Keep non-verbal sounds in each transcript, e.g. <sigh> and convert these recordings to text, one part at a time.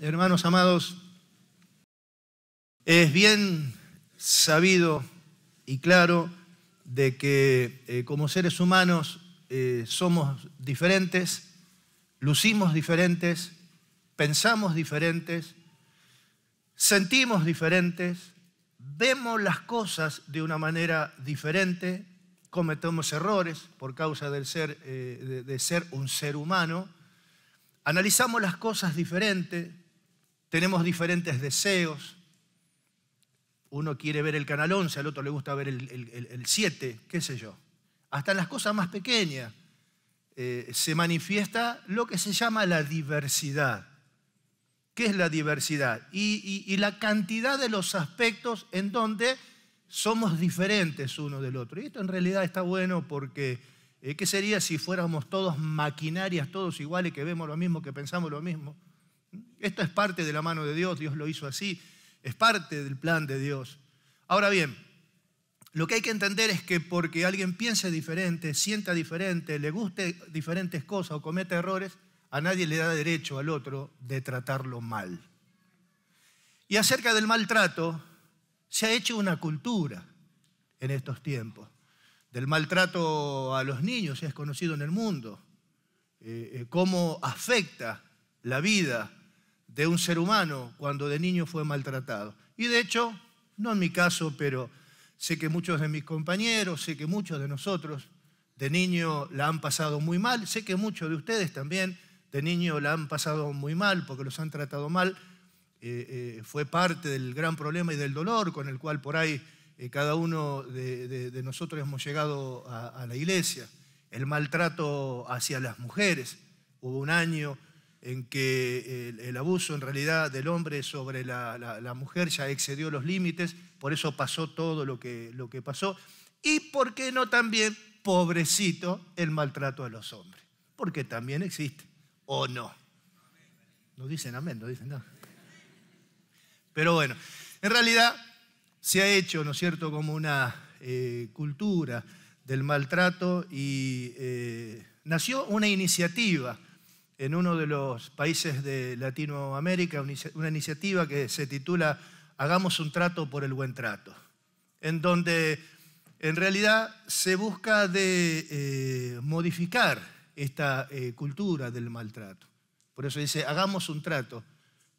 Hermanos amados, es bien sabido y claro de que eh, como seres humanos eh, somos diferentes, lucimos diferentes, pensamos diferentes, sentimos diferentes, vemos las cosas de una manera diferente, cometemos errores por causa del eh, de, de ser un ser humano, analizamos las cosas diferentes, tenemos diferentes deseos. Uno quiere ver el canal 11, al otro le gusta ver el, 7, qué sé yo. Hasta en las cosas más pequeñas eh, se manifiesta lo que se llama la diversidad. ¿Qué es la diversidad? Y, y la cantidad de los aspectos en donde somos diferentes uno del otro. Y esto en realidad está bueno porque eh, ¿Qué sería si fuéramos todos maquinarias, todos iguales, que vemos lo mismo, que pensamos lo mismo? Esto es parte de la mano de Dios, Dios lo hizo así, es parte del plan de Dios. Ahora bien, lo que hay que entender es que porque alguien piense diferente, sienta diferente, le guste diferentes cosas o cometa errores, a nadie le da derecho al otro de tratarlo mal. Y acerca del maltrato, se ha hecho una cultura en estos tiempos. Del maltrato a los niños, es conocido en el mundo, eh, eh, cómo afecta la vida de un ser humano cuando de niño fue maltratado. Y de hecho, no en mi caso, pero sé que muchos de mis compañeros, sé que muchos de nosotros de niño la han pasado muy mal, sé que muchos de ustedes también de niño la han pasado muy mal porque los han tratado mal. Eh, eh, fue parte del gran problema y del dolor con el cual por ahí eh, cada uno de, nosotros hemos llegado a la iglesia. El maltrato hacia las mujeres. Hubo un año en que el, abuso en realidad del hombre sobre la, mujer ya excedió los límites, por eso pasó todo lo que, lo que pasó, y por qué no también, pobrecito, el maltrato a los hombres, porque también existe, o no. No dicen amén, no dicen nada. Pero bueno, en realidad se ha hecho, ¿no es cierto?, como una eh, cultura del maltrato y eh, nació una iniciativa en uno de los países de Latinoamérica una iniciativa que se titula Hagamos un trato por el buen trato, en donde en realidad se busca de eh, modificar esta eh, cultura del maltrato. Por eso dice, hagamos un trato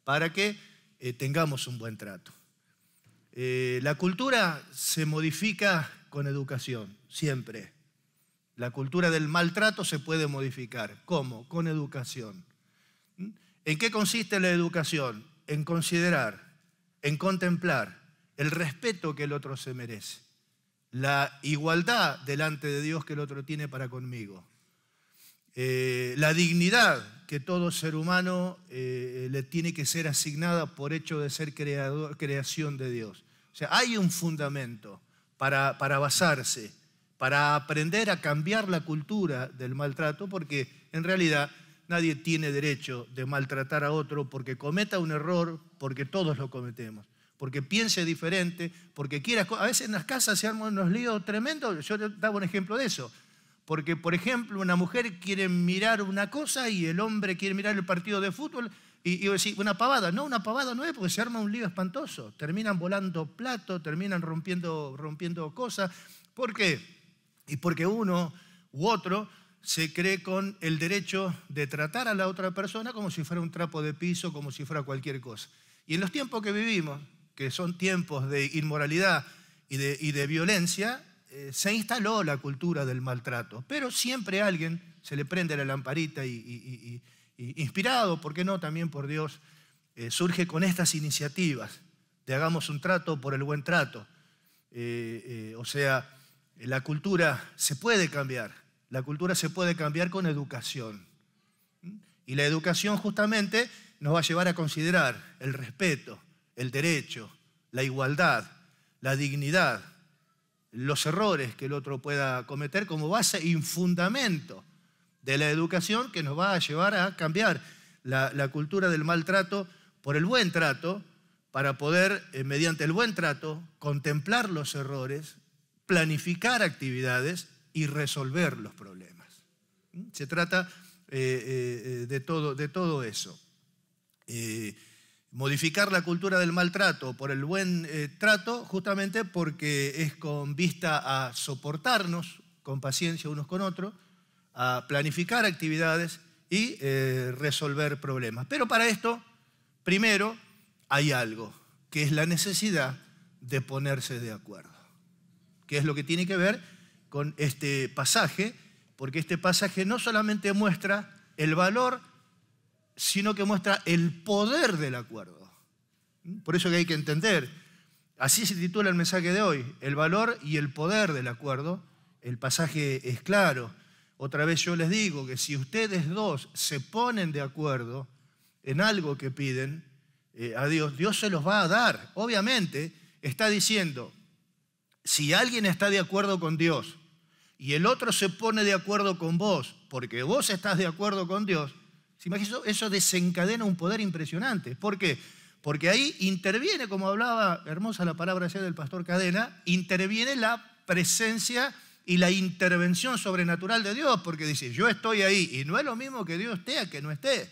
para que eh, tengamos un buen trato. la cultura se modifica con educación, siempre. La cultura del maltrato se puede modificar. ¿Cómo? Con educación. ¿En qué consiste la educación? En considerar, en contemplar el respeto que el otro se merece, la igualdad delante de Dios que el otro tiene para conmigo, eh, la dignidad que todo ser humano eh, le tiene que ser asignada por hecho de ser creación de Dios. O sea, hay un fundamento para, para basarse para aprender a cambiar la cultura del maltrato, porque en realidad nadie tiene derecho de maltratar a otro porque cometa un error, porque todos lo cometemos, porque piense diferente, porque quiera... A veces en las casas se arman unos líos tremendos, yo daba un ejemplo de eso. Porque, por ejemplo, una mujer quiere mirar una cosa y el hombre quiere mirar el partido de fútbol y, decir, una pavada. No, una pavada no es porque se arma un lío espantoso. Terminan volando plato, terminan rompiendo, rompiendo cosas. ¿Por qué? y porque uno u otro se cree con el derecho de tratar a la otra persona como si fuera un trapo de piso, como si fuera cualquier cosa. Y en los tiempos que vivimos, que son tiempos de inmoralidad y de, y de violencia, eh, se instaló la cultura del maltrato. Pero siempre alguien se le prende la lamparita y, inspirado, ¿por qué no? También por Dios, eh, surge con estas iniciativas de hagamos un trato por el buen trato. Eh, o sea, la cultura se puede cambiar. La cultura se puede cambiar con educación. Y la educación justamente nos va a llevar a considerar el respeto, el derecho, la igualdad, la dignidad, los errores que el otro pueda cometer como base y fundamento de la educación que nos va a llevar a cambiar la, cultura del maltrato por el buen trato, para poder, eh, mediante el buen trato, contemplar los errores planificar actividades y resolver los problemas. ¿Mm? Se trata eh, eh, eh, de, todo, de, todo, eso. modificar la cultura del maltrato por el buen trato, justamente porque es con vista a soportarnos con paciencia unos con otros, a planificar actividades y resolver problemas. Pero para esto, primero, hay algo, que es la necesidad de ponerse de acuerdo que es lo que tiene que ver con este pasaje, porque este pasaje no solamente muestra el valor, sino que muestra el poder del acuerdo. Por eso que hay que entender, así se titula el mensaje de hoy, el valor y el poder del acuerdo. El pasaje es claro. Otra vez yo les digo que si ustedes dos se ponen de acuerdo en algo que piden eh, a Dios, Dios se los va a dar. Obviamente está diciendo, si alguien está de acuerdo con Dios y el otro se pone de acuerdo con vos, porque vos estás de acuerdo con Dios, ¿se Eso desencadena un poder impresionante. ¿Por qué? Porque ahí interviene, como hablaba hermosa la palabra ayer del pastor Cadena, interviene la presencia y la intervención sobrenatural de Dios, porque dice, yo estoy ahí, y no es lo mismo que Dios esté a que no esté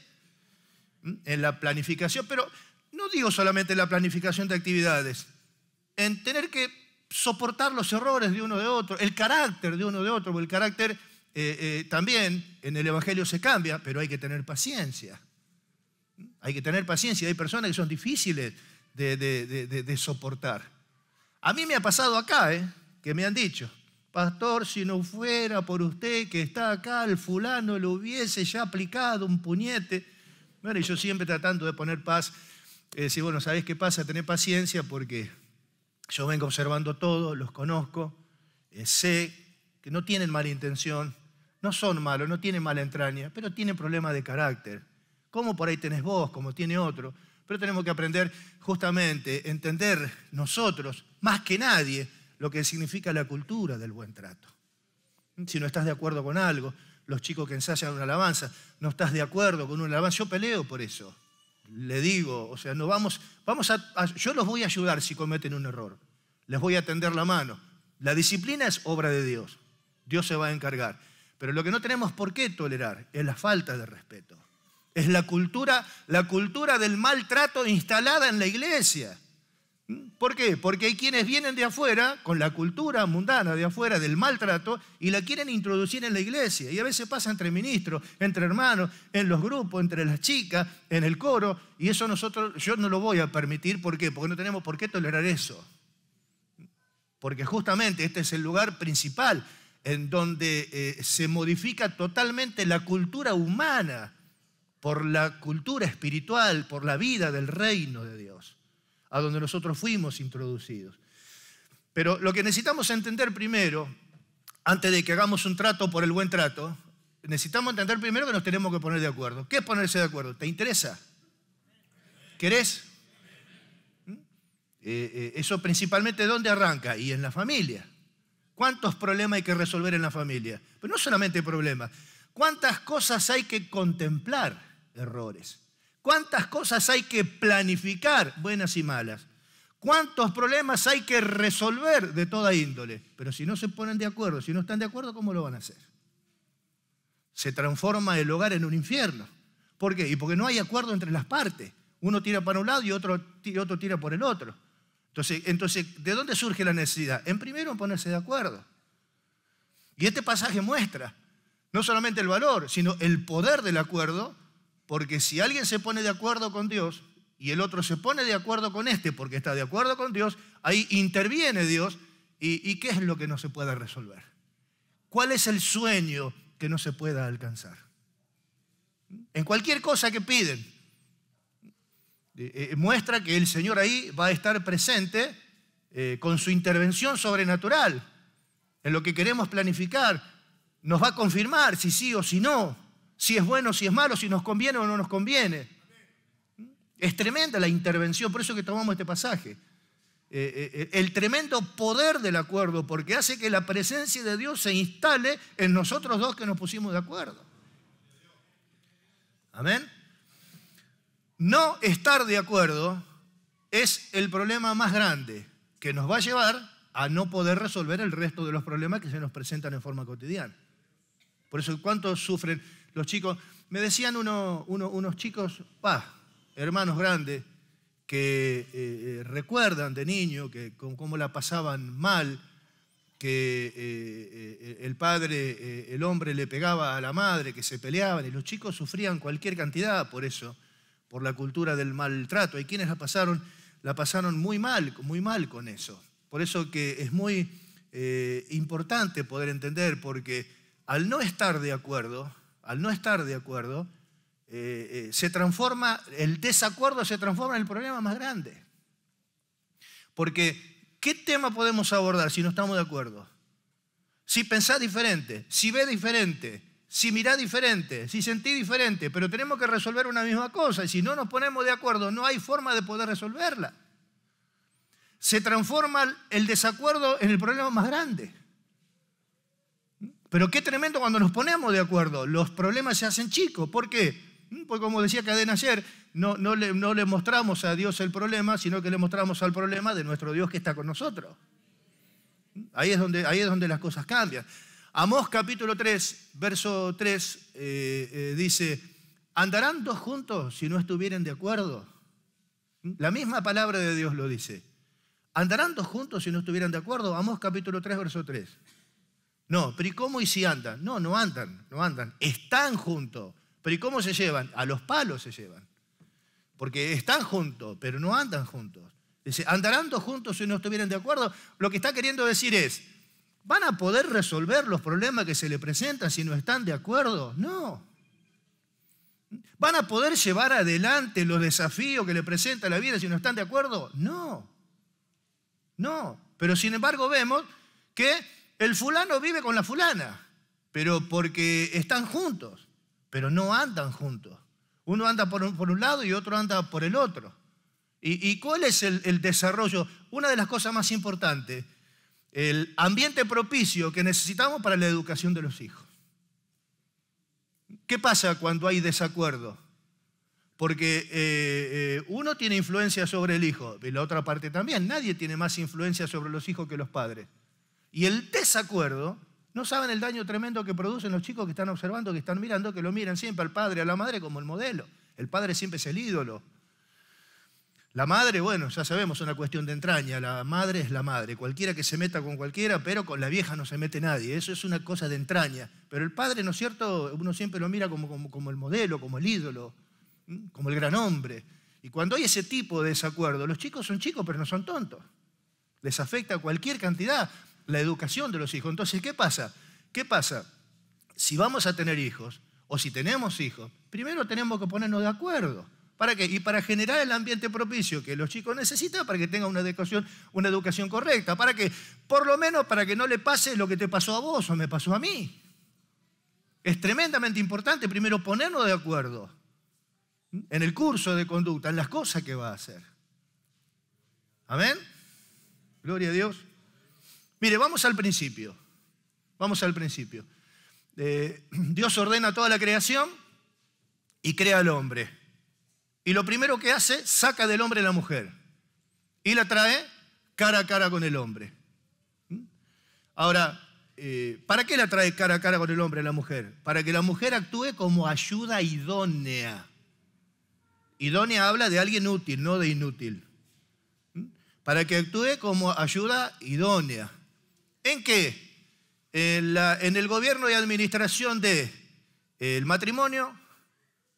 en la planificación, pero no digo solamente la planificación de actividades, en tener que soportar los errores de uno de otro, el carácter de uno de otro, el carácter eh, eh, también en el Evangelio se cambia, pero hay que tener paciencia. Hay que tener paciencia, hay personas que son difíciles de, soportar. A mí me ha pasado acá, eh, que me han dicho, pastor, si no fuera por usted que está acá, el fulano le hubiese ya aplicado un puñete. Bueno, yo siempre tratando de poner paz, decir, eh, bueno, ¿sabés qué pasa? Tener paciencia porque yo vengo observando todo, los conozco, eh, sé que no tienen mala intención, no son malos, no tienen mala entraña, pero tienen problemas de carácter. ¿Cómo por ahí tenés vos, como tiene otro. Pero tenemos que aprender justamente, entender nosotros, más que nadie, lo que significa la cultura del buen trato. Si no estás de acuerdo con algo, los chicos que ensayan una alabanza, no estás de acuerdo con una alabanza, yo peleo por eso le digo, o sea, no vamos, vamos yo los voy a ayudar si cometen un error, les voy a tender la mano. La disciplina es obra de Dios, Dios se va a encargar. Pero lo que no tenemos por qué tolerar es la falta de respeto. Es la cultura, la cultura del maltrato instalada en la iglesia. ¿Por qué? Porque hay quienes vienen de afuera, con la cultura mundana de afuera, del maltrato, y la quieren introducir en la iglesia. Y a veces pasa entre ministros, entre hermanos, en los grupos, entre las chicas, en el coro. Y eso nosotros, yo no lo voy a permitir. ¿Por qué? Porque no tenemos por qué tolerar eso. Porque justamente este es el lugar principal en donde eh, se modifica totalmente la cultura humana por la cultura espiritual, por la vida del reino de Dios a donde nosotros fuimos introducidos. Pero lo que necesitamos entender primero, antes de que hagamos un trato por el buen trato, necesitamos entender primero que nos tenemos que poner de acuerdo. ¿Qué es ponerse de acuerdo? ¿Te interesa? ¿Querés? ¿Mm? Eh, eh, eso principalmente dónde arranca y en la familia. ¿Cuántos problemas hay que resolver en la familia? Pero no solamente problemas. ¿Cuántas cosas hay que contemplar? Errores. ¿Cuántas cosas hay que planificar, buenas y malas? ¿Cuántos problemas hay que resolver de toda índole? Pero si no se ponen de acuerdo, si no están de acuerdo, ¿cómo lo van a hacer? Se transforma el hogar en un infierno. ¿Por qué? Y porque no hay acuerdo entre las partes. Uno tira para un lado y otro, otro tira por el otro. Entonces, entonces, ¿de dónde surge la necesidad? En primero, ponerse de acuerdo. Y este pasaje muestra no solamente el valor, sino el poder del acuerdo porque si alguien se pone de acuerdo con Dios y el otro se pone de acuerdo con este porque está de acuerdo con Dios, ahí interviene Dios. ¿Y, qué es lo que no se puede resolver? ¿Cuál es el sueño que no se pueda alcanzar? En cualquier cosa que piden, eh, eh, muestra que el Señor ahí va a estar presente eh, con su intervención sobrenatural en lo que queremos planificar. Nos va a confirmar si sí o si no si es bueno, si es malo, si nos conviene o no nos conviene. Es tremenda la intervención, por eso que tomamos este pasaje. Eh, eh, eh, el tremendo poder del acuerdo, porque hace que la presencia de Dios se instale en nosotros dos que nos pusimos de acuerdo. Amén. No estar de acuerdo es el problema más grande que nos va a llevar a no poder resolver el resto de los problemas que se nos presentan en forma cotidiana. Por eso, ¿cuántos sufren? los chicos. Me decían unos chicos, hermanos grandes, que eh, eh, recuerdan de niño que, cómo la pasaban mal, que eh, el padre, el hombre le pegaba a la madre, que se peleaban, y los chicos sufrían cualquier cantidad por eso, por la cultura del maltrato. Hay quienes la pasaron, la pasaron muy mal, muy mal con eso. Por eso que es muy importante poder entender, porque al no estar de acuerdo, al no estar de acuerdo, eh, eh, se transforma, el desacuerdo se transforma en el problema más grande. Porque, ¿qué tema podemos abordar si no estamos de acuerdo? Si pensás diferente, si ve diferente, si mirás diferente, si sentí diferente, pero tenemos que resolver una misma cosa y si no nos ponemos de acuerdo no hay forma de poder resolverla. Se transforma el desacuerdo en el problema más grande. Pero qué tremendo cuando nos ponemos de acuerdo, los problemas se hacen chicos. ¿Por qué? Pues como decía Cadena ayer, no, no, le, no le mostramos a Dios el problema, sino que le mostramos al problema de nuestro Dios que está con nosotros. Mm, ahí es donde, ahí es donde las cosas cambian. Amós capítulo 3, verso 3 eh, eh, dice, ¿andarán dos juntos si no estuvieren de acuerdo? Mm, la misma palabra de Dios lo dice. ¿Andarán dos juntos si no estuvieran de acuerdo? Amós capítulo 3, verso 3. No, pero ¿y cómo y si andan? No, no andan, no andan. Están juntos. Pero ¿y cómo se llevan? A los palos se llevan. Porque están juntos, pero no andan juntos. Dice, andarán juntos si no estuvieran de acuerdo. Lo que está queriendo decir es, ¿van a poder resolver los problemas que se le presentan si no están de acuerdo? No. ¿Van a poder llevar adelante los desafíos que le presenta la vida si no están de acuerdo? No. No. Pero sin embargo vemos que el fulano vive con la fulana, pero porque están juntos, pero no andan juntos. Uno anda por un, lado y otro anda por el otro. ¿Y, cuál es el, desarrollo? Una de las cosas más importantes, el ambiente propicio que necesitamos para la educación de los hijos. ¿Qué pasa cuando hay desacuerdo? Porque eh, eh, uno tiene influencia sobre el hijo, y la otra parte también. Nadie tiene más influencia sobre los hijos que los padres y el desacuerdo, no saben el daño tremendo que producen los chicos que están observando, que están mirando, que lo miran siempre al padre, a la madre como el modelo. El padre siempre es el ídolo. La madre, bueno, ya sabemos, es una cuestión de entraña. La madre es la madre. Cualquiera que se meta con cualquiera, pero con la vieja no se mete nadie. Eso es una cosa de entraña. Pero el padre, ¿no es cierto? Uno siempre lo mira como, como el modelo, como el ídolo, como el gran hombre. Y cuando hay ese tipo de desacuerdo, los chicos son chicos, pero no son tontos. Les afecta cualquier cantidad la educación de los hijos. Entonces, ¿qué pasa? ¿Qué pasa? Si vamos a tener hijos o si tenemos hijos, primero tenemos que ponernos de acuerdo. ¿Para qué? Y para generar el ambiente propicio que los chicos necesitan para que tengan una educación, una educación correcta. ¿Para que Por lo menos para que no le pase lo que te pasó a vos o me pasó a mí. Es tremendamente importante primero ponernos de acuerdo en el curso de conducta, en las cosas que va a hacer. Amén. Gloria a Dios. Mire, vamos al principio. Vamos al principio. Eh, <clears throat> Dios ordena toda la creación y crea al hombre. Y lo primero que hace, saca del hombre a la mujer y la trae cara a cara con el hombre. ¿Mm? Ahora, eh, ¿para qué la trae cara a cara con el hombre a la mujer? Para que la mujer actúe como ayuda idónea. Idónea habla de alguien útil, no de inútil. ¿Mm? Para que actúe como ayuda idónea. ¿En qué? Eh, en, el gobierno y administración del de, eh, el matrimonio,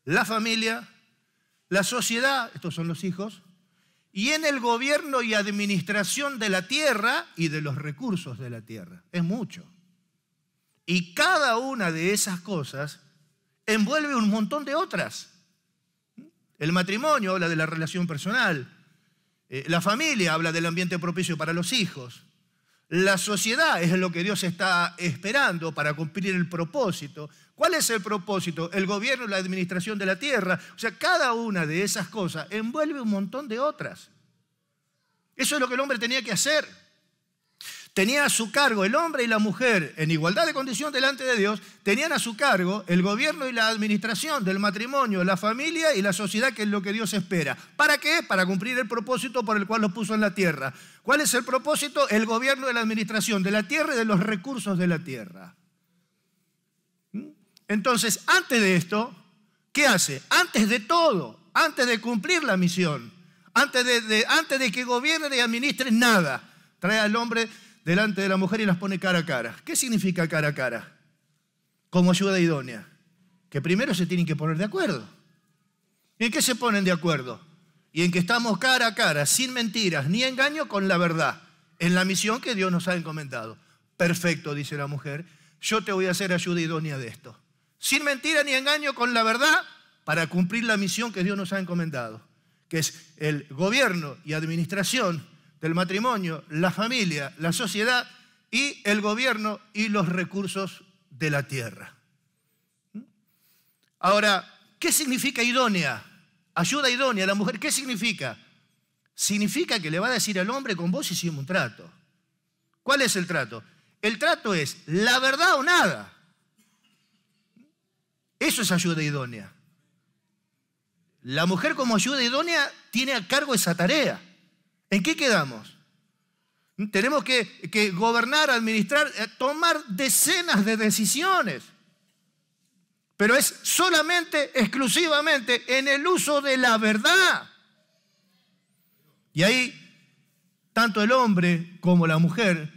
la familia, la sociedad, estos son los hijos, y en el gobierno y administración de la tierra y de los recursos de la tierra. Es mucho. Y cada una de esas cosas envuelve un montón de otras. El matrimonio habla de la relación personal, eh, la familia habla del ambiente propicio para los hijos, la sociedad es lo que Dios está esperando para cumplir el propósito. ¿Cuál es el propósito? El gobierno, la administración de la tierra. O sea, cada una de esas cosas envuelve un montón de otras. Eso es lo que el hombre tenía que hacer tenía a su cargo el hombre y la mujer en igualdad de condición delante de Dios, tenían a su cargo el gobierno y la administración del matrimonio, la familia y la sociedad, que es lo que Dios espera. ¿Para qué? Para cumplir el propósito por el cual los puso en la tierra. ¿Cuál es el propósito? El gobierno y la administración de la tierra y de los recursos de la tierra. ¿Mm? Entonces, antes de esto, ¿qué hace? Antes de todo, antes de cumplir la misión, antes de, antes de que gobierne y administre nada, trae al hombre delante de la mujer y las pone cara a cara. ¿Qué significa cara a cara? Como ayuda idónea. Que primero se tienen que poner de acuerdo. ¿En qué se ponen de acuerdo? Y en que estamos cara a cara, sin mentiras ni engaño, con la verdad, en la misión que Dios nos ha encomendado. Perfecto, dice la mujer, yo te voy a hacer ayuda idónea de esto. Sin mentira ni engaño, con la verdad, para cumplir la misión que Dios nos ha encomendado, que es el gobierno y administración del matrimonio, la familia, la sociedad y el gobierno y los recursos de la tierra. Ahora, ¿qué significa idónea? Ayuda idónea a la mujer, ¿qué significa? Significa que le va a decir al hombre, con vos hicimos un trato. ¿Cuál es el trato? El trato es la verdad o nada. Eso es ayuda idónea. La mujer como ayuda idónea tiene a cargo esa tarea. ¿En qué quedamos? Tenemos que, gobernar, administrar, eh, tomar decenas de decisiones. Pero es solamente, exclusivamente en el uso de la verdad. Y ahí, tanto el hombre como la mujer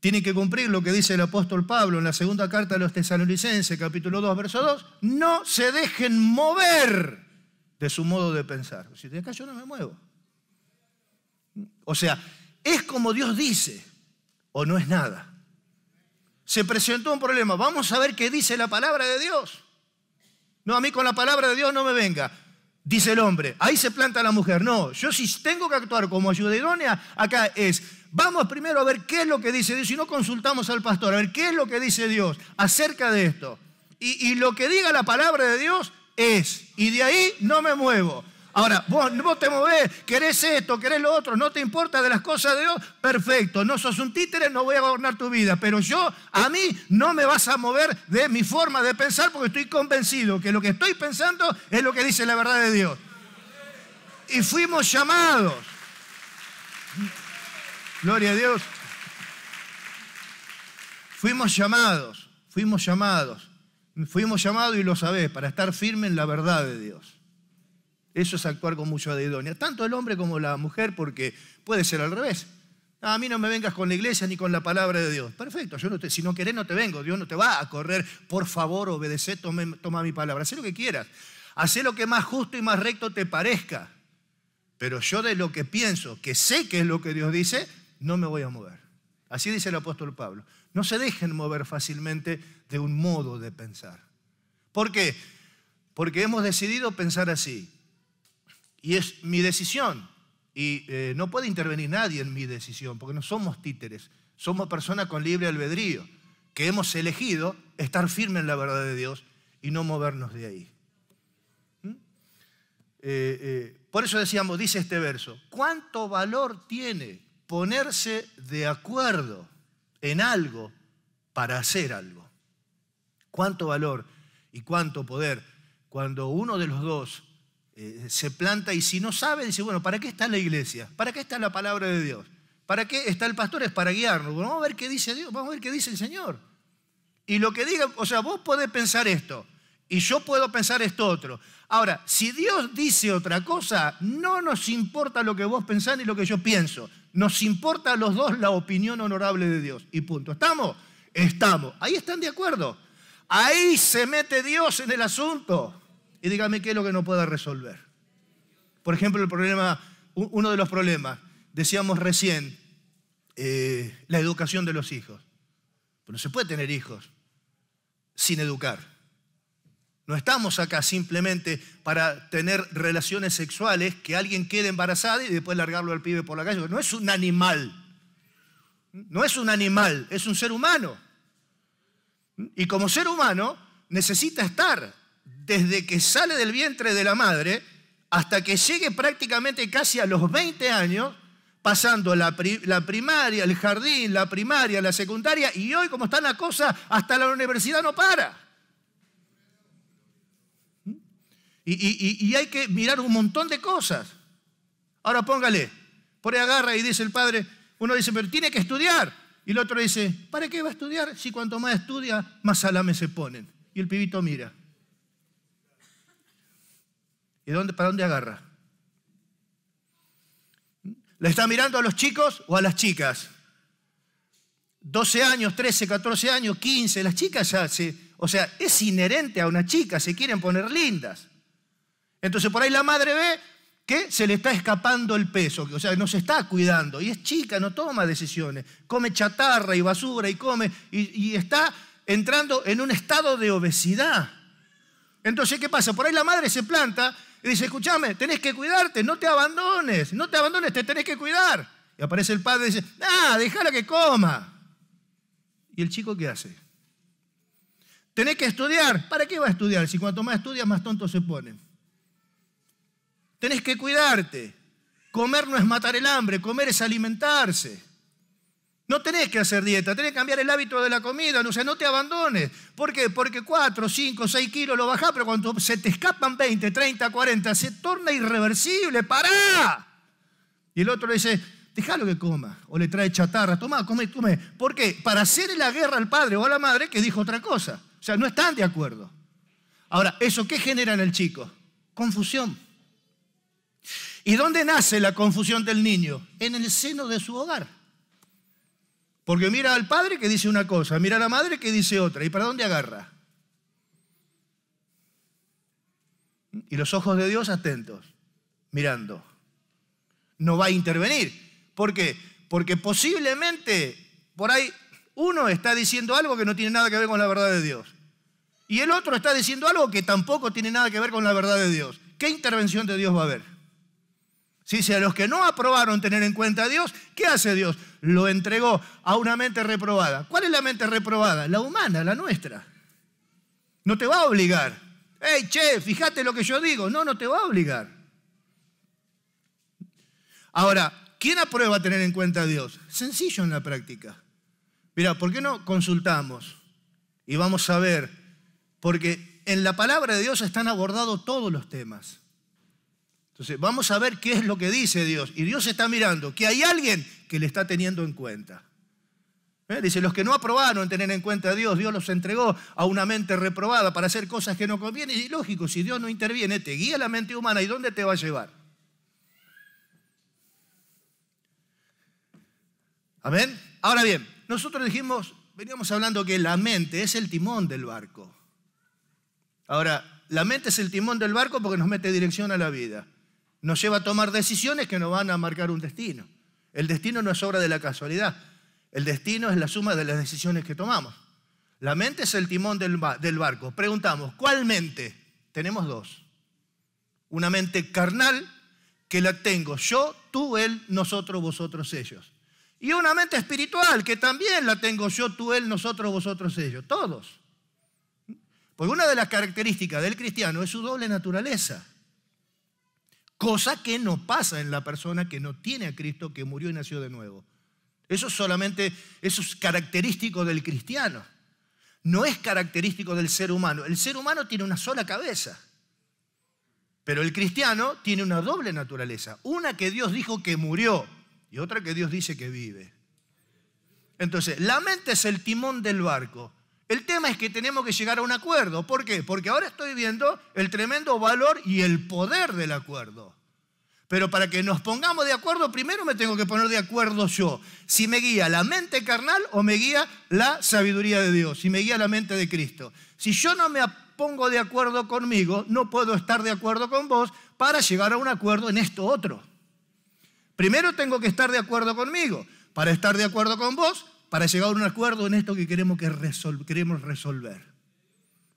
tienen que cumplir lo que dice el apóstol Pablo en la segunda carta de los tesalonicenses, capítulo 2, verso 2. No se dejen mover de su modo de pensar. Si de acá yo no me muevo. O sea, es como Dios dice o no es nada. Se presentó un problema. Vamos a ver qué dice la palabra de Dios. No, a mí con la palabra de Dios no me venga. Dice el hombre, ahí se planta la mujer. No, yo si tengo que actuar como ayuda idónea, acá es, vamos primero a ver qué es lo que dice Dios. Si no consultamos al pastor, a ver qué es lo que dice Dios acerca de esto. y lo que diga la palabra de Dios es, y de ahí no me muevo. Ahora, vos, te movés, querés esto, querés lo otro, no te importa de las cosas de Dios, perfecto. No sos un títere, no voy a gobernar tu vida. Pero yo, a mí, no me vas a mover de mi forma de pensar porque estoy convencido que lo que estoy pensando es lo que dice la verdad de Dios. Y fuimos llamados. Gloria a Dios. Fuimos llamados, fuimos llamados, fuimos llamados y lo sabés, para estar firme en la verdad de Dios. Eso es actuar con mucha idónea Tanto el hombre como la mujer, porque puede ser al revés. A mí no me vengas con la iglesia ni con la palabra de Dios. Perfecto, yo no te, si no querés no te vengo. Dios no te va a correr. Por favor, obedece, toma mi palabra. Haz lo que quieras. Haz lo que más justo y más recto te parezca. Pero yo de lo que pienso, que sé que es lo que Dios dice, no me voy a mover. Así dice el apóstol Pablo. No se dejen mover fácilmente de un modo de pensar. ¿Por qué? Porque hemos decidido pensar así. Y es mi decisión. Y eh, no puede intervenir nadie en mi decisión, porque no somos títeres, somos personas con libre albedrío, que hemos elegido estar firmes en la verdad de Dios y no movernos de ahí. ¿Mm? Eh, eh, por eso decíamos, dice este verso, ¿cuánto valor tiene ponerse de acuerdo en algo para hacer algo? ¿Cuánto valor y cuánto poder cuando uno de los dos eh, se planta y si no sabe, dice, bueno, ¿para qué está la iglesia? ¿Para qué está la palabra de Dios? ¿Para qué está el pastor? Es para guiarnos. vamos a ver qué dice Dios, vamos a ver qué dice el Señor. Y lo que diga, o sea, vos podés pensar esto y yo puedo pensar esto otro. Ahora, si Dios dice otra cosa, no nos importa lo que vos pensás ni lo que yo pienso. Nos importa a los dos la opinión honorable de Dios. Y punto. ¿Estamos? Estamos. Ahí están de acuerdo. Ahí se mete Dios en el asunto y dígame qué es lo que no pueda resolver. Por ejemplo, el problema, uno de los problemas, decíamos recién, eh, la educación de los hijos. Pero no se puede tener hijos sin educar. No estamos acá simplemente para tener relaciones sexuales, que alguien quede embarazada y después largarlo al pibe por la calle. No es un animal. No es un animal, es un ser humano. Y como ser humano necesita estar desde que sale del vientre de la madre hasta que llegue prácticamente casi a los 20 años, pasando la, primaria, el jardín, la primaria, la secundaria, y hoy como está la cosa, hasta la universidad no para. Y, hay que mirar un montón de cosas. Ahora póngale, por agarra y dice el padre, uno dice, pero tiene que estudiar. Y el otro dice, ¿para qué va a estudiar? Si cuanto más estudia, más salame se ponen. Y el pibito mira. ¿Y para dónde agarra? ¿La está mirando a los chicos o a las chicas? 12 años, 13, 14 años, 15, las chicas ya se... O sea, es inherente a una chica, se quieren poner lindas. Entonces por ahí la madre ve que se le está escapando el peso, o sea, no se está cuidando. Y es chica, no toma decisiones. Come chatarra y basura y come y está entrando en un estado de obesidad. Entonces, ¿qué pasa? Por ahí la madre se planta y dice, escúchame, tenés que cuidarte, no te abandones, no te abandones, te tenés que cuidar. Y aparece el padre y dice, ah, déjala que coma. ¿Y el chico qué hace? Tenés que estudiar. ¿Para qué va a estudiar? Si cuanto más estudias, más tonto se pone. Tenés que cuidarte. Comer no es matar el hambre, comer es alimentarse. No tenés que hacer dieta, tenés que cambiar el hábito de la comida, o sea, no te abandones. ¿Por qué? Porque 4, 5, 6 kilos lo bajás, pero cuando se te escapan 20, 30, 40, se torna irreversible, ¡pará! Y el otro le dice, déjalo que coma, o le trae chatarra, toma, come, come. ¿Por qué? Para hacerle la guerra al padre o a la madre que dijo otra cosa. O sea, no están de acuerdo. Ahora, ¿eso qué genera en el chico? Confusión. ¿Y dónde nace la confusión del niño? En el seno de su hogar. Porque mira al padre que dice una cosa, mira a la madre que dice otra. ¿Y para dónde agarra? Y los ojos de Dios atentos, mirando. No va a intervenir. ¿Por qué? Porque posiblemente por ahí uno está diciendo algo que no tiene nada que ver con la verdad de Dios. Y el otro está diciendo algo que tampoco tiene nada que ver con la verdad de Dios. ¿Qué intervención de Dios va a haber? Si, a los que no aprobaron tener en cuenta a Dios, ¿qué hace Dios? Lo entregó a una mente reprobada. ¿Cuál es la mente reprobada? La humana, la nuestra. No te va a obligar. Hey, che, fíjate lo que yo digo. No, no te va a obligar. Ahora, ¿quién aprueba tener en cuenta a Dios? Sencillo en la práctica. Mira, ¿por qué no consultamos? Y vamos a ver, porque en la palabra de Dios están abordados todos los temas. Entonces, vamos a ver qué es lo que dice Dios. Y Dios está mirando que hay alguien que le está teniendo en cuenta. ¿Eh? Dice, los que no aprobaron tener en cuenta a Dios, Dios los entregó a una mente reprobada para hacer cosas que no convienen. Y lógico, si Dios no interviene, te guía la mente humana y dónde te va a llevar. Amén. Ahora bien, nosotros dijimos, veníamos hablando que la mente es el timón del barco. Ahora, la mente es el timón del barco porque nos mete dirección a la vida nos lleva a tomar decisiones que nos van a marcar un destino. El destino no es obra de la casualidad. El destino es la suma de las decisiones que tomamos. La mente es el timón del, barco. Preguntamos, ¿cuál mente? Tenemos dos. Una mente carnal que la tengo yo, tú, él, nosotros, vosotros, ellos. Y una mente espiritual que también la tengo yo, tú, él, nosotros, vosotros, ellos. Todos. Porque una de las características del cristiano es su doble naturaleza. Cosa que no pasa en la persona que no tiene a Cristo, que murió y nació de nuevo. Eso solamente, eso es característico del cristiano. No es característico del ser humano. El ser humano tiene una sola cabeza. Pero el cristiano tiene una doble naturaleza. Una que Dios dijo que murió y otra que Dios dice que vive. Entonces, la mente es el timón del barco. El tema es que tenemos que llegar a un acuerdo. ¿Por qué? Porque ahora estoy viendo el tremendo valor y el poder del acuerdo. Pero para que nos pongamos de acuerdo, primero me tengo que poner de acuerdo yo. Si me guía la mente carnal o me guía la sabiduría de Dios, si me guía la mente de Cristo. Si yo no me pongo de acuerdo conmigo, no puedo estar de acuerdo con vos para llegar a un acuerdo en esto otro. Primero tengo que estar de acuerdo conmigo. Para estar de acuerdo con vos, para llegar a un acuerdo en esto que queremos, resolver.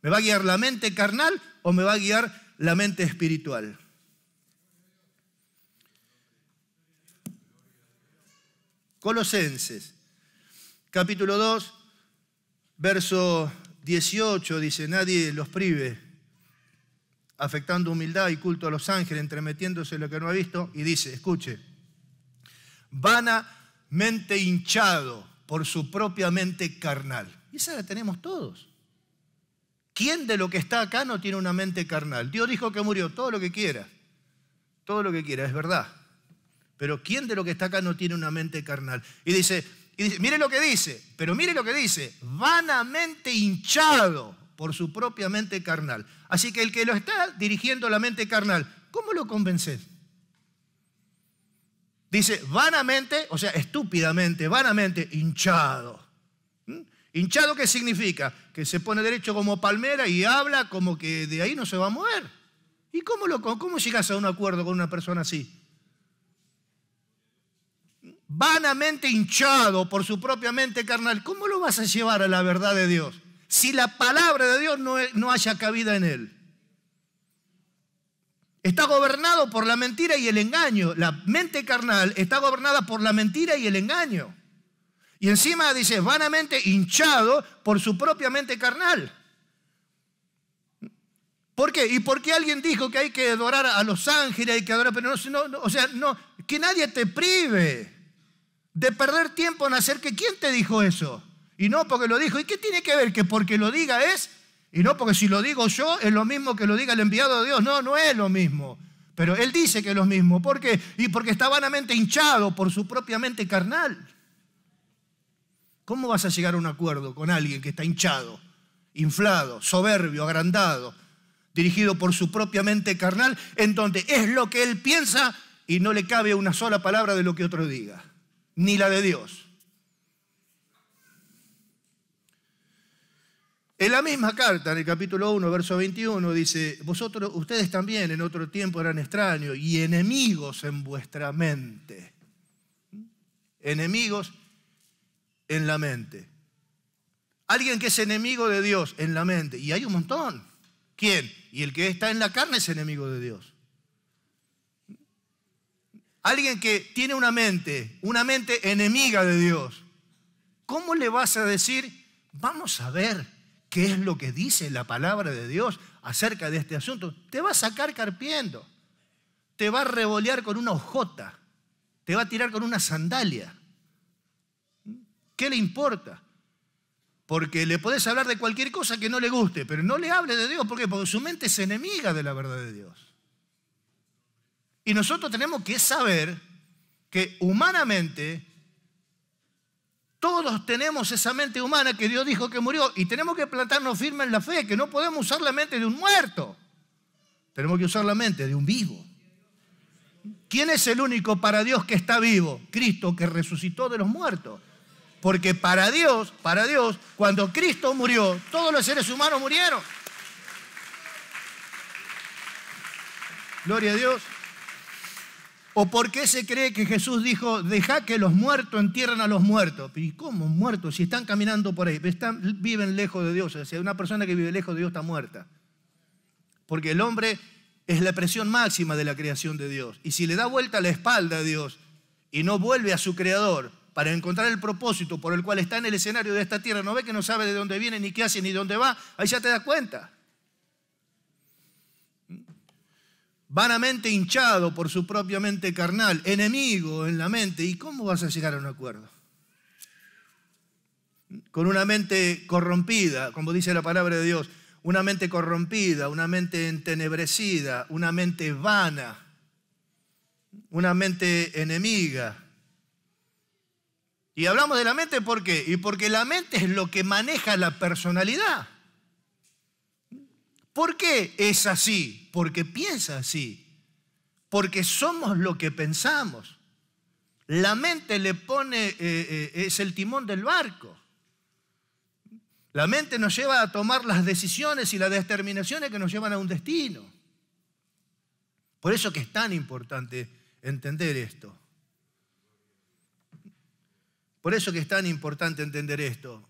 ¿Me va a guiar la mente carnal o me va a guiar la mente espiritual? Colosenses, capítulo 2, verso 18, dice, nadie los prive, afectando humildad y culto a los ángeles, entremetiéndose en lo que no ha visto, y dice, escuche, vanamente hinchado por su propia mente carnal. Y esa la tenemos todos. ¿Quién de lo que está acá no tiene una mente carnal? Dios dijo que murió, todo lo que quiera. Todo lo que quiera, es verdad. Pero ¿quién de lo que está acá no tiene una mente carnal? Y dice, mire lo que dice, pero mire lo que dice, vanamente hinchado por su propia mente carnal. Así que el que lo está dirigiendo la mente carnal, ¿cómo lo convences? Dice, vanamente, o sea, estúpidamente, vanamente, hinchado. ¿Mm? Hinchado qué significa? Que se pone derecho como palmera y habla como que de ahí no se va a mover. ¿Y cómo, lo, cómo llegas a un acuerdo con una persona así? Vanamente hinchado por su propia mente carnal, ¿cómo lo vas a llevar a la verdad de Dios? Si la palabra de Dios no, no haya cabida en él está gobernado por la mentira y el engaño. La mente carnal está gobernada por la mentira y el engaño. Y encima dice, vanamente hinchado por su propia mente carnal. ¿Por qué? ¿Y por qué alguien dijo que hay que adorar a los ángeles, hay que adorar, pero no, no, o sea, no, que nadie te prive de perder tiempo en hacer que, ¿quién te dijo eso? Y no porque lo dijo. ¿Y qué tiene que ver que porque lo diga es y no porque si lo digo yo es lo mismo que lo diga el enviado de Dios. No, no es lo mismo. Pero él dice que es lo mismo. ¿Por qué? Y porque está vanamente hinchado por su propia mente carnal. ¿Cómo vas a llegar a un acuerdo con alguien que está hinchado, inflado, soberbio, agrandado, dirigido por su propia mente carnal, en donde es lo que él piensa y no le cabe una sola palabra de lo que otro diga, ni la de Dios? En la misma carta, en el capítulo 1, verso 21, dice, vosotros, ustedes también en otro tiempo eran extraños y enemigos en vuestra mente. Enemigos en la mente. Alguien que es enemigo de Dios en la mente. Y hay un montón. ¿Quién? Y el que está en la carne es enemigo de Dios. Alguien que tiene una mente, una mente enemiga de Dios. ¿Cómo le vas a decir, vamos a ver? qué es lo que dice la palabra de Dios acerca de este asunto, te va a sacar carpiendo, te va a revolear con una hojota, te va a tirar con una sandalia. ¿Qué le importa? Porque le podés hablar de cualquier cosa que no le guste, pero no le hable de Dios. ¿Por qué? Porque su mente es enemiga de la verdad de Dios. Y nosotros tenemos que saber que humanamente todos tenemos esa mente humana que Dios dijo que murió y tenemos que plantarnos firme en la fe, que no podemos usar la mente de un muerto. Tenemos que usar la mente de un vivo. ¿Quién es el único para Dios que está vivo? Cristo que resucitó de los muertos. Porque para Dios, para Dios, cuando Cristo murió, todos los seres humanos murieron. Gloria a Dios. ¿O por qué se cree que Jesús dijo, deja que los muertos entierren a los muertos? ¿Y cómo muertos? Si están caminando por ahí, están, viven lejos de Dios. O sea, una persona que vive lejos de Dios está muerta. Porque el hombre es la presión máxima de la creación de Dios. Y si le da vuelta la espalda a Dios y no vuelve a su creador para encontrar el propósito por el cual está en el escenario de esta tierra, no ve que no sabe de dónde viene, ni qué hace, ni dónde va, ahí ya te das cuenta. vanamente hinchado por su propia mente carnal, enemigo en la mente. ¿Y cómo vas a llegar a un acuerdo? Con una mente corrompida, como dice la palabra de Dios, una mente corrompida, una mente entenebrecida, una mente vana, una mente enemiga. Y hablamos de la mente ¿por qué? Y porque la mente es lo que maneja la personalidad. ¿Por qué es así? Porque piensa así. Porque somos lo que pensamos. La mente le pone, eh, eh, es el timón del barco. La mente nos lleva a tomar las decisiones y las determinaciones que nos llevan a un destino. Por eso que es tan importante entender esto. Por eso que es tan importante entender esto.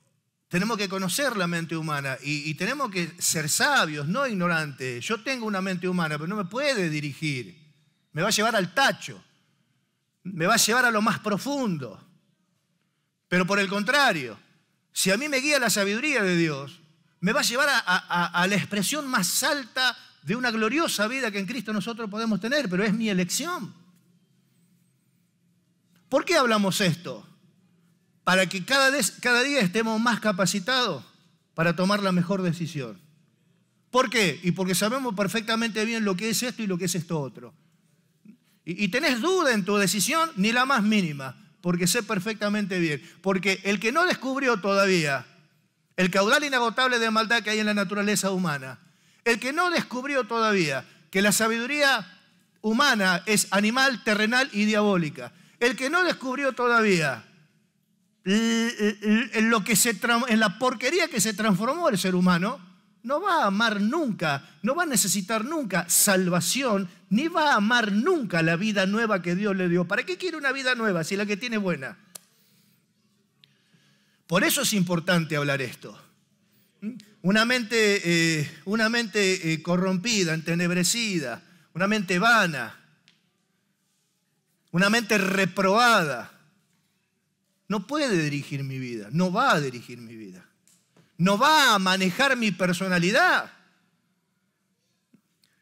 Tenemos que conocer la mente humana y, tenemos que ser sabios, no ignorantes. Yo tengo una mente humana, pero no me puede dirigir. Me va a llevar al tacho. Me va a llevar a lo más profundo. Pero por el contrario, si a mí me guía la sabiduría de Dios, me va a llevar a la expresión más alta de una gloriosa vida que en Cristo nosotros podemos tener, pero es mi elección. ¿Por qué hablamos esto? para que cada, día estemos más capacitados para tomar la mejor decisión. ¿Por qué? Y porque sabemos perfectamente bien lo que es esto y lo que es esto otro. Y, y tenés duda en tu decisión, ni la más mínima, porque sé perfectamente bien. Porque el que no descubrió todavía el caudal inagotable de maldad que hay en la naturaleza humana, el que no descubrió todavía que la sabiduría humana es animal, terrenal y diabólica, el que no descubrió todavía en, lo que en la porquería que se transformó el ser humano, no va a amar nunca, no va a necesitar nunca salvación, ni va a amar nunca la vida nueva que Dios le dio. ¿Para qué quiere una vida nueva si la que tiene buena? Por eso es importante hablar esto. Una mente, eh, una mente eh, corrompida, entenebrecida, una mente vana, una mente reprobada no puede dirigir mi vida, no va a dirigir mi vida, no va a manejar mi personalidad.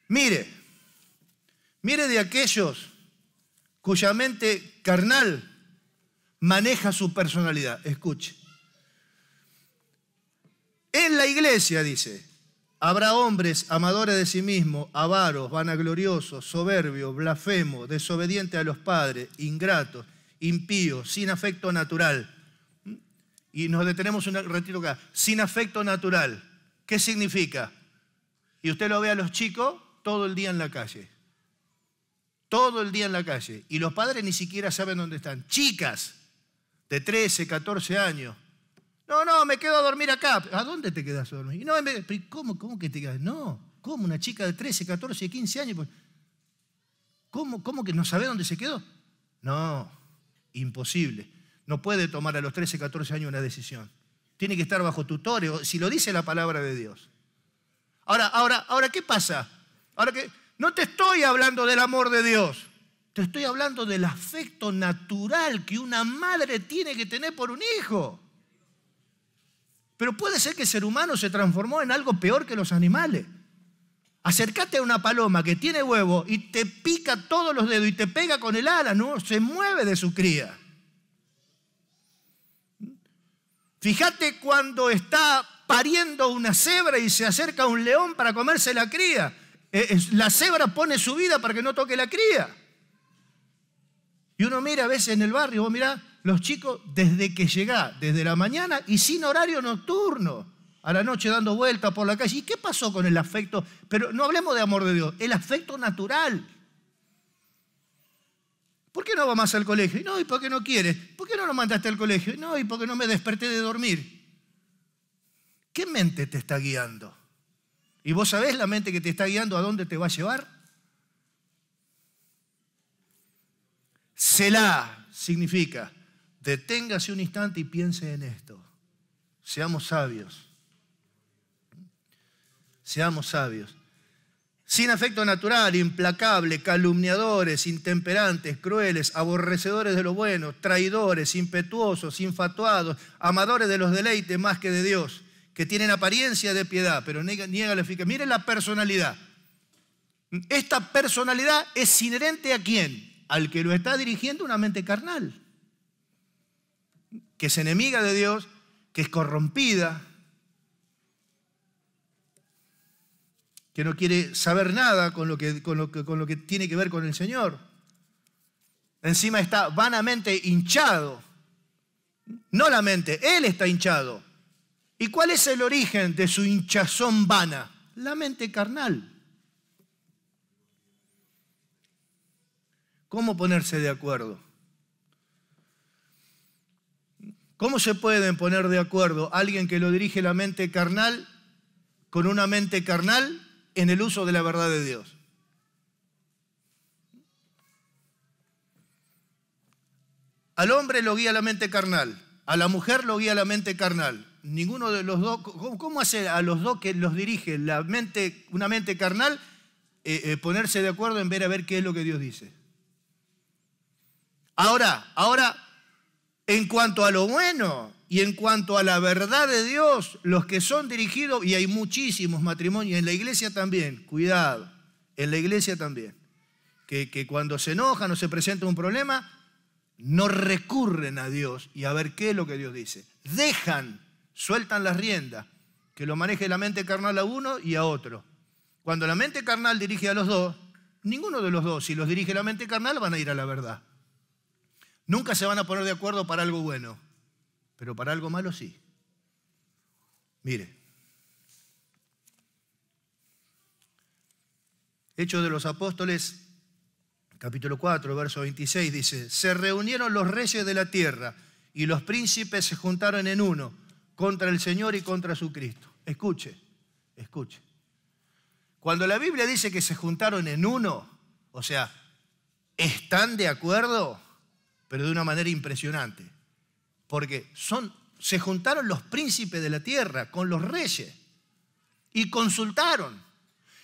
Mire, mire de aquellos cuya mente carnal maneja su personalidad. Escuche. En la iglesia, dice, habrá hombres amadores de sí mismos, avaros, vanagloriosos, soberbios, blasfemos, desobedientes a los padres, ingratos impío, sin afecto natural. ¿Mm? Y nos detenemos un retiro acá. Sin afecto natural. ¿Qué significa? Y usted lo ve a los chicos todo el día en la calle. Todo el día en la calle. Y los padres ni siquiera saben dónde están. Chicas de 13, 14 años. No, no, me quedo a dormir acá. ¿A dónde te quedas a dormir? No, ¿Cómo, ¿Cómo que te quedas? No, ¿cómo una chica de 13, 14, 15 años? Pues, ¿Cómo, cómo que no sabe dónde se quedó? No, Imposible. No puede tomar a los 13, 14 años una decisión. Tiene que estar bajo tutorio si lo dice la palabra de Dios. Ahora, ahora, ahora, ¿qué pasa? Ahora que no te estoy hablando del amor de Dios. Te estoy hablando del afecto natural que una madre tiene que tener por un hijo. Pero puede ser que el ser humano se transformó en algo peor que los animales. Acércate a una paloma que tiene huevo y te pica todos los dedos y te pega con el ala, no se mueve de su cría. Fíjate cuando está pariendo una cebra y se acerca a un león para comerse la cría. Eh, la cebra pone su vida para que no toque la cría. Y uno mira a veces en el barrio, vos mirá, los chicos desde que llega, desde la mañana y sin horario nocturno a la noche dando vueltas por la calle. ¿Y qué pasó con el afecto? Pero no hablemos de amor de Dios, el afecto natural. ¿Por qué no va más al colegio? No, ¿y por qué no quieres? ¿Por qué no lo mandaste al colegio? No, ¿y por qué no me desperté de dormir? ¿Qué mente te está guiando? ¿Y vos sabés la mente que te está guiando a dónde te va a llevar? Selah significa, deténgase un instante y piense en esto. Seamos sabios seamos sabios. Sin afecto natural, implacable, calumniadores, intemperantes, crueles, aborrecedores de lo bueno, traidores, impetuosos, infatuados, amadores de los deleites más que de Dios, que tienen apariencia de piedad, pero niega, la eficacia. Miren la personalidad. Esta personalidad es inherente a quién? Al que lo está dirigiendo una mente carnal, que es enemiga de Dios, que es corrompida, que no quiere saber nada con lo que, tiene que ver con el Señor. Encima está vanamente hinchado. No la mente, él está hinchado. ¿Y cuál es el origen de su hinchazón vana? La mente carnal. ¿Cómo ponerse de acuerdo? ¿Cómo se pueden poner de acuerdo alguien que lo dirige la mente carnal con una mente carnal en el uso de la verdad de Dios. Al hombre lo guía la mente carnal, a la mujer lo guía la mente carnal. Ninguno de los dos, ¿cómo, hace a los dos que los dirige la mente, una mente carnal eh, eh, ponerse de acuerdo en ver a ver qué es lo que Dios dice? Ahora, ahora, en cuanto a lo bueno, y en cuanto a la verdad de Dios, los que son dirigidos, y hay muchísimos matrimonios, en la iglesia también, cuidado, en la iglesia también, que, que cuando se enojan o se presenta un problema, no recurren a Dios y a ver qué es lo que Dios dice. Dejan, sueltan las riendas, que lo maneje la mente carnal a uno y a otro. Cuando la mente carnal dirige a los dos, ninguno de los dos, si los dirige la mente carnal, van a ir a la verdad. Nunca se van a poner de acuerdo para algo bueno pero para algo malo sí. Mire, Hechos de los Apóstoles, capítulo 4, verso 26, dice, se reunieron los reyes de la tierra y los príncipes se juntaron en uno contra el Señor y contra su Cristo. Escuche, escuche. Cuando la Biblia dice que se juntaron en uno, o sea, están de acuerdo, pero de una manera impresionante porque son, se juntaron los príncipes de la tierra con los reyes y consultaron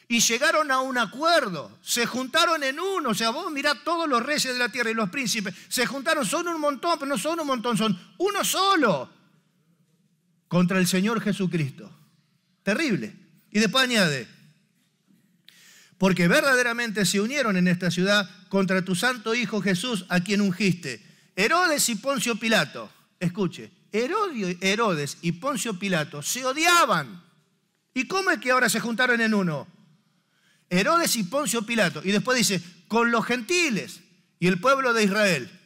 y llegaron a un acuerdo, se juntaron en uno, o sea, vos mirá todos los reyes de la tierra y los príncipes, se juntaron, son un montón, pero no son un montón, son uno solo contra el Señor Jesucristo. Terrible. Y después añade, porque verdaderamente se unieron en esta ciudad contra tu santo Hijo Jesús, a quien ungiste, Herodes y Poncio Pilato escuche, Herodes y Poncio Pilato se odiaban. ¿Y cómo es que ahora se juntaron en uno? Herodes y Poncio Pilato. Y después dice, con los gentiles y el pueblo de Israel,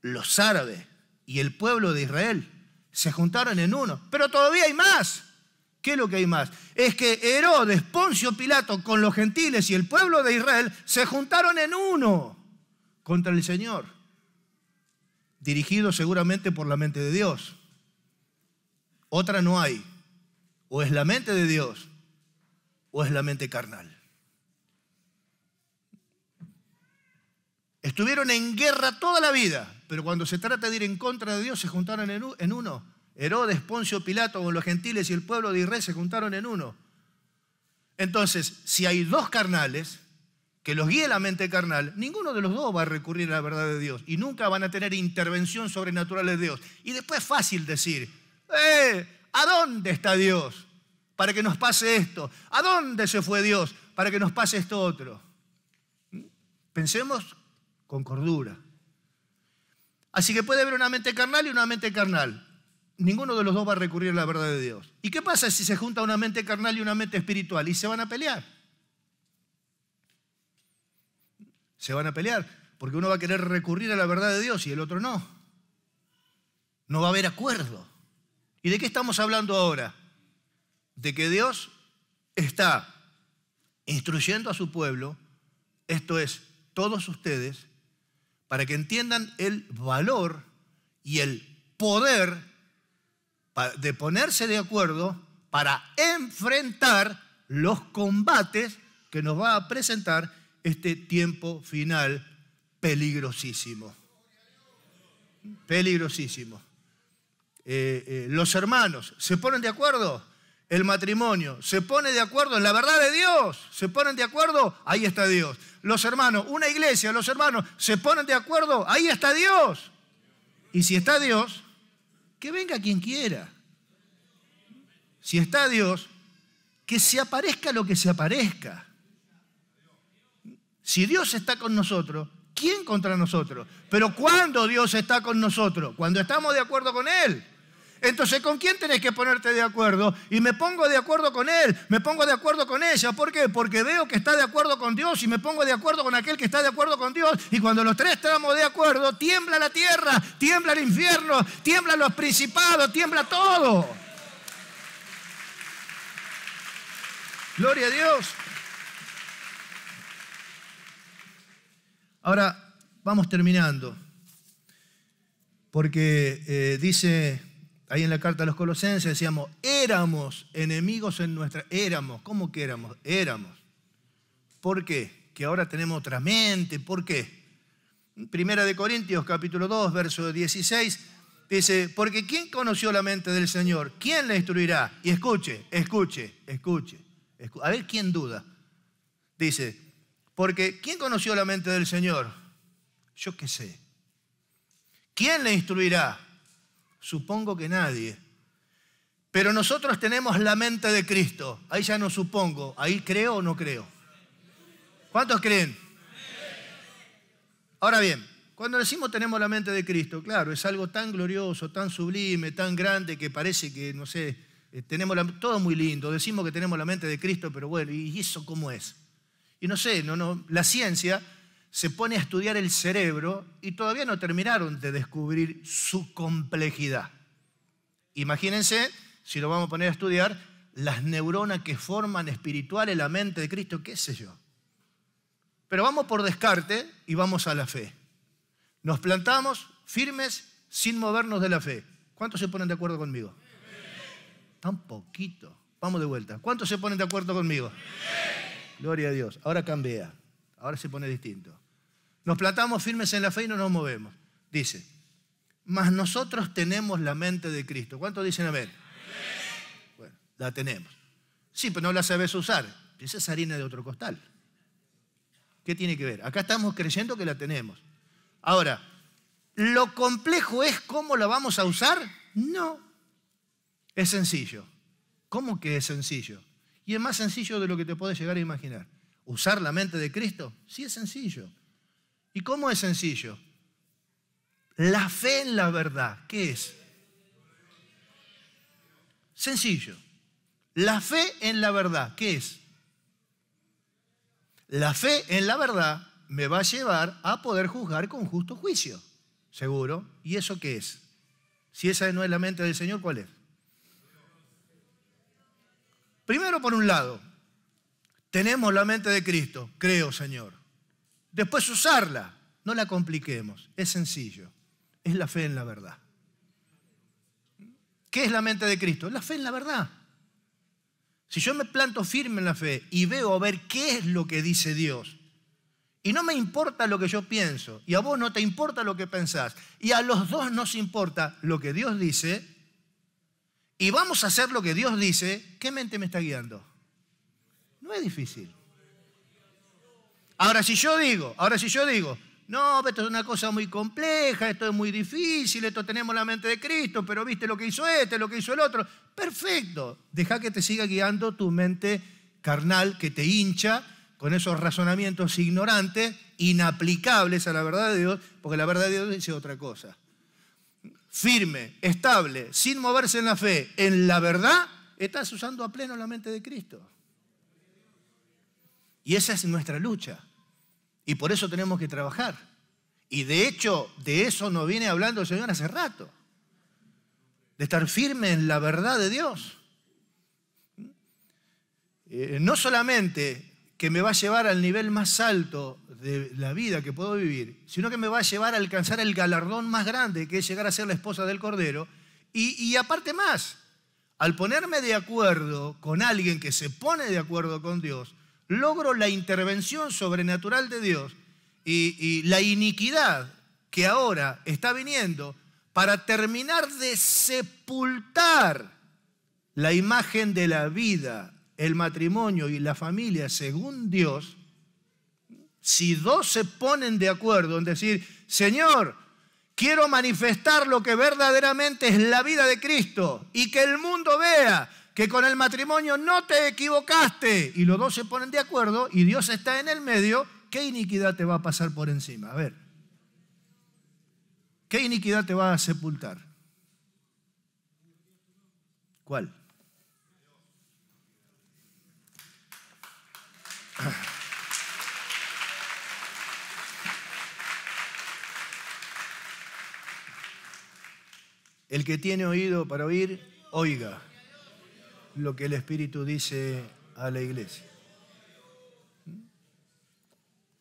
los árabes y el pueblo de Israel se juntaron en uno. Pero todavía hay más. ¿Qué es lo que hay más? Es que Herodes, Poncio Pilato con los gentiles y el pueblo de Israel se juntaron en uno contra el Señor dirigido seguramente por la mente de Dios. Otra no hay. O es la mente de Dios o es la mente carnal. Estuvieron en guerra toda la vida, pero cuando se trata de ir en contra de Dios se juntaron en uno. Herodes, Poncio, Pilato, los gentiles y el pueblo de Israel se juntaron en uno. Entonces, si hay dos carnales, que los guíe la mente carnal, ninguno de los dos va a recurrir a la verdad de Dios y nunca van a tener intervención sobrenatural de Dios. Y después es fácil decir, eh, ¿a dónde está Dios para que nos pase esto? ¿A dónde se fue Dios para que nos pase esto otro? ¿Mm? Pensemos con cordura. Así que puede haber una mente carnal y una mente carnal. Ninguno de los dos va a recurrir a la verdad de Dios. ¿Y qué pasa si se junta una mente carnal y una mente espiritual? Y se van a pelear. se van a pelear, porque uno va a querer recurrir a la verdad de Dios y el otro no. No va a haber acuerdo. ¿Y de qué estamos hablando ahora? De que Dios está instruyendo a su pueblo, esto es, todos ustedes, para que entiendan el valor y el poder de ponerse de acuerdo para enfrentar los combates que nos va a presentar este tiempo final peligrosísimo. Peligrosísimo. Eh, eh, los hermanos se ponen de acuerdo, el matrimonio se pone de acuerdo la verdad de Dios, se ponen de acuerdo, ahí está Dios. Los hermanos, una iglesia, los hermanos se ponen de acuerdo, ahí está Dios. Y si está Dios, que venga quien quiera. Si está Dios, que se aparezca lo que se aparezca. Si Dios está con nosotros, ¿quién contra nosotros? Pero ¿cuándo Dios está con nosotros? Cuando estamos de acuerdo con Él. Entonces, ¿con quién tenés que ponerte de acuerdo? Y me pongo de acuerdo con él, me pongo de acuerdo con ella. ¿Por qué? Porque veo que está de acuerdo con Dios y me pongo de acuerdo con aquel que está de acuerdo con Dios. Y cuando los tres estamos de acuerdo, tiembla la tierra, tiembla el infierno, tiembla los principados, tiembla todo. Gloria a Dios. Ahora, vamos terminando, porque eh, dice ahí en la carta a los colosenses, decíamos, éramos enemigos en nuestra, éramos, ¿cómo que éramos? Éramos. ¿Por qué? Que ahora tenemos otra mente, ¿por qué? Primera de Corintios capítulo 2, verso 16, dice, porque ¿quién conoció la mente del Señor? ¿Quién la instruirá? Y escuche, escuche, escuche, escuche. A ver quién duda. Dice, porque ¿quién conoció la mente del Señor? Yo qué sé. ¿Quién le instruirá? Supongo que nadie. Pero nosotros tenemos la mente de Cristo. Ahí ya no supongo. Ahí creo o no creo. ¿Cuántos creen? Ahora bien, cuando decimos tenemos la mente de Cristo, claro, es algo tan glorioso, tan sublime, tan grande que parece que, no sé, eh, tenemos la, todo muy lindo. Decimos que tenemos la mente de Cristo, pero bueno, ¿y eso cómo es? y no sé, no, no, la ciencia se pone a estudiar el cerebro y todavía no terminaron de descubrir su complejidad. Imagínense, si lo vamos a poner a estudiar, las neuronas que forman espirituales la mente de Cristo, qué sé yo. Pero vamos por descarte y vamos a la fe. Nos plantamos firmes sin movernos de la fe. ¿Cuántos se ponen de acuerdo conmigo? Tan poquito. Vamos de vuelta. ¿Cuántos se ponen de acuerdo conmigo? Gloria a Dios. Ahora cambia. Ahora se pone distinto. Nos platamos firmes en la fe y no nos movemos. Dice, mas nosotros tenemos la mente de Cristo. ¿Cuántos dicen ver? Bueno, la tenemos. Sí, pero no la sabes usar. Esa es harina de otro costal. ¿Qué tiene que ver? Acá estamos creyendo que la tenemos. Ahora, ¿lo complejo es cómo la vamos a usar? No. Es sencillo. ¿Cómo que es sencillo? Y es más sencillo de lo que te puedes llegar a imaginar. ¿Usar la mente de Cristo? Sí es sencillo. ¿Y cómo es sencillo? La fe en la verdad, ¿qué es? Sencillo. La fe en la verdad, ¿qué es? La fe en la verdad me va a llevar a poder juzgar con justo juicio, seguro. ¿Y eso qué es? Si esa no es la mente del Señor, ¿cuál es? Primero, por un lado, tenemos la mente de Cristo, creo, Señor. Después usarla, no la compliquemos, es sencillo, es la fe en la verdad. ¿Qué es la mente de Cristo? La fe en la verdad. Si yo me planto firme en la fe y veo a ver qué es lo que dice Dios, y no me importa lo que yo pienso, y a vos no te importa lo que pensás, y a los dos nos importa lo que Dios dice, y vamos a hacer lo que Dios dice, ¿qué mente me está guiando? No es difícil. Ahora si yo digo, ahora si yo digo, no, esto es una cosa muy compleja, esto es muy difícil, esto tenemos la mente de Cristo, pero viste lo que hizo este, lo que hizo el otro. Perfecto, deja que te siga guiando tu mente carnal que te hincha con esos razonamientos ignorantes, inaplicables a la verdad de Dios, porque la verdad de Dios dice otra cosa firme, estable, sin moverse en la fe, en la verdad, estás usando a pleno la mente de Cristo. Y esa es nuestra lucha. Y por eso tenemos que trabajar. Y de hecho, de eso nos viene hablando el Señor hace rato. De estar firme en la verdad de Dios. Eh, no solamente que me va a llevar al nivel más alto de la vida que puedo vivir, sino que me va a llevar a alcanzar el galardón más grande, que es llegar a ser la esposa del Cordero. Y, aparte más, al ponerme de acuerdo con alguien que se pone de acuerdo con Dios, logro la intervención sobrenatural de Dios y la iniquidad que ahora está viniendo para terminar de sepultar la imagen de la vida el matrimonio y la familia según Dios, si dos se ponen de acuerdo en decir, Señor, quiero manifestar lo que verdaderamente es la vida de Cristo y que el mundo vea que con el matrimonio no te equivocaste y los dos se ponen de acuerdo y Dios está en el medio, ¿qué iniquidad te va a pasar por encima? A ver, ¿qué iniquidad te va a sepultar? ¿Cuál? El que tiene oído para oír, oiga lo que el Espíritu dice a la iglesia.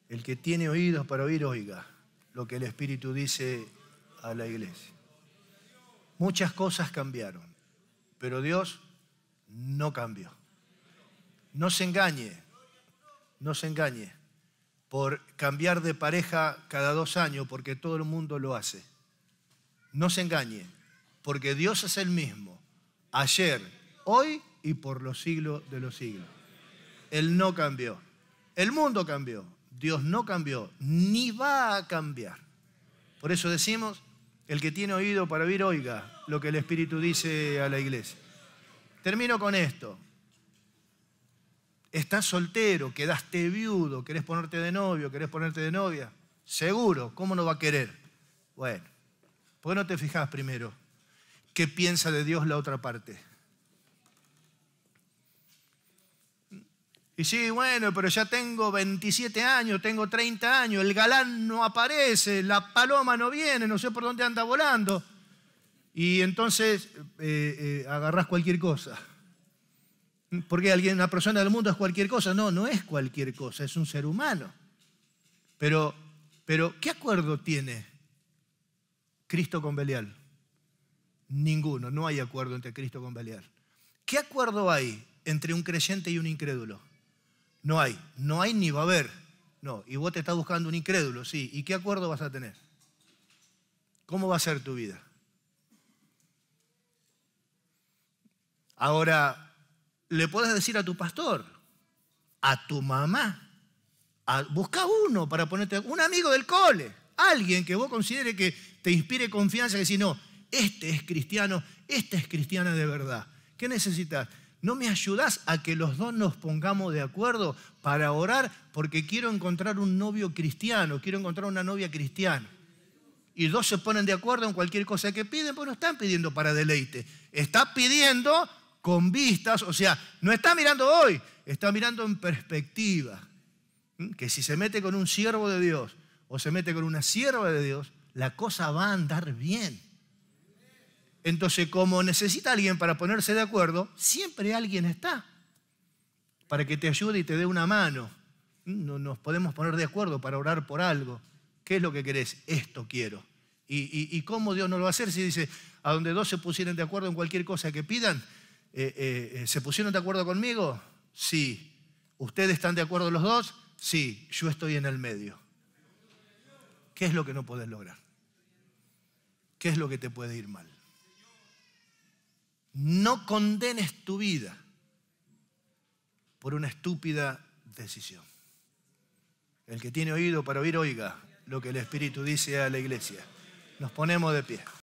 El que tiene oídos para oír, oiga lo que el Espíritu dice a la iglesia. Muchas cosas cambiaron, pero Dios no cambió. No se engañe, no se engañe por cambiar de pareja cada dos años porque todo el mundo lo hace. No se engañe, porque Dios es el mismo, ayer, hoy y por los siglos de los siglos. Él no cambió. El mundo cambió, Dios no cambió, ni va a cambiar. Por eso decimos, el que tiene oído para oír, oiga lo que el Espíritu dice a la iglesia. Termino con esto estás soltero, quedaste viudo, querés ponerte de novio, querés ponerte de novia, seguro, ¿cómo no va a querer? Bueno, ¿por qué no te fijas primero qué piensa de Dios la otra parte? Y sí, bueno, pero ya tengo 27 años, tengo 30 años, el galán no aparece, la paloma no viene, no sé por dónde anda volando. Y entonces eh, eh, agarras cualquier cosa. Porque alguien, una persona del mundo es cualquier cosa. No, no es cualquier cosa, es un ser humano. Pero, pero ¿qué acuerdo tiene Cristo con Belial? Ninguno, no hay acuerdo entre Cristo con Belial. ¿Qué acuerdo hay entre un creyente y un incrédulo? No hay, no hay ni va a haber. No, y vos te estás buscando un incrédulo, sí. ¿Y qué acuerdo vas a tener? ¿Cómo va a ser tu vida? Ahora, le puedes decir a tu pastor, a tu mamá, busca uno para ponerte, un amigo del cole, alguien que vos considere que te inspire confianza, que si no, este es cristiano, esta es cristiana de verdad. ¿Qué necesitas? ¿No me ayudás a que los dos nos pongamos de acuerdo para orar? Porque quiero encontrar un novio cristiano, quiero encontrar una novia cristiana. Y dos se ponen de acuerdo en cualquier cosa que piden, pues no están pidiendo para deleite, están pidiendo con vistas, o sea, no está mirando hoy, está mirando en perspectiva. ¿Mm? Que si se mete con un siervo de Dios o se mete con una sierva de Dios, la cosa va a andar bien. Entonces, como necesita alguien para ponerse de acuerdo, siempre alguien está para que te ayude y te dé una mano. ¿Mm? Nos podemos poner de acuerdo para orar por algo. ¿Qué es lo que querés? Esto quiero. ¿Y, cómo Dios no lo va a hacer si dice, a donde dos se pusieran de acuerdo en cualquier cosa que pidan, eh, eh, eh, ¿se pusieron de acuerdo conmigo? Sí. ¿Ustedes están de acuerdo los dos? Sí. Yo estoy en el medio. ¿Qué es lo que no puedes lograr? ¿Qué es lo que te puede ir mal? No condenes tu vida por una estúpida decisión. El que tiene oído para oír, oiga lo que el Espíritu dice a la iglesia. Nos ponemos de pie.